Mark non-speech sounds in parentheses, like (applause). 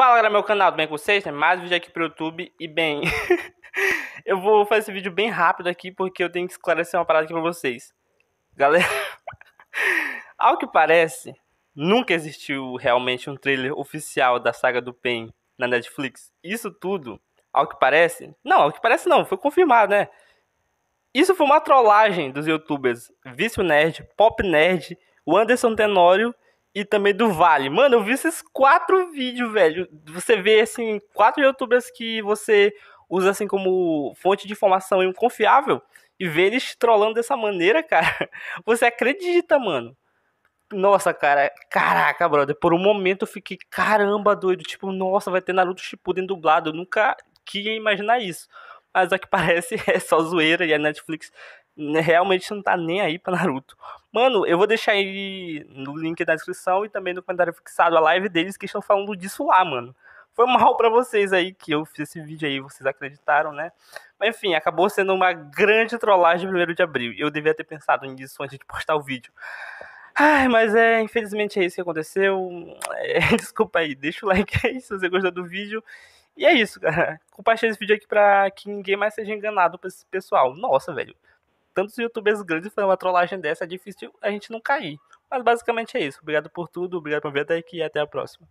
Fala galera, meu canal, tudo bem com vocês? Tem mais um vídeo aqui pro YouTube e bem, (laughs) eu vou fazer esse vídeo bem rápido aqui porque eu tenho que esclarecer uma parada aqui pra vocês. Galera, (laughs) ao que parece, nunca existiu realmente um trailer oficial da saga do Pen na Netflix. Isso tudo, ao que parece, não, ao que parece não, foi confirmado, né? Isso foi uma trollagem dos youtubers Vício Nerd, Pop Nerd, o Anderson Tenório e também do Vale. Mano, eu vi esses quatro vídeos, velho. Você vê, assim, quatro youtubers que você usa, assim, como fonte de informação confiável e vê eles trollando dessa maneira, cara. (laughs) Você acredita, mano. Nossa, cara, caraca, brother. Por um momento eu fiquei, caramba, doido. Tipo, nossa, vai ter Naruto Shippuden dublado. Eu nunca queria imaginar isso mas ao que parece (laughs) é só zoeira e a Netflix né, realmente não tá nem aí pra Naruto. Mano, eu vou deixar aí no link da descrição e também no comentário fixado a live deles que estão falando disso lá, mano. Foi mal para vocês aí que eu fiz esse vídeo aí, vocês acreditaram, né? Mas enfim, acabou sendo uma grande trollagem primeiro de abril. Eu devia ter pensado nisso antes de postar o vídeo. Ai, mas é, infelizmente é isso que aconteceu. É, (laughs) desculpa aí, deixa o like aí se você gostou do vídeo. E é isso, cara. (laughs) Compartilha esse vídeo aqui pra que ninguém mais seja enganado por esse pessoal. Nossa, velho. Tantos youtubers grandes fazer uma trollagem dessa, é difícil a gente não cair. Mas basicamente é isso. Obrigado por tudo, obrigado por ver até aqui e até a próxima.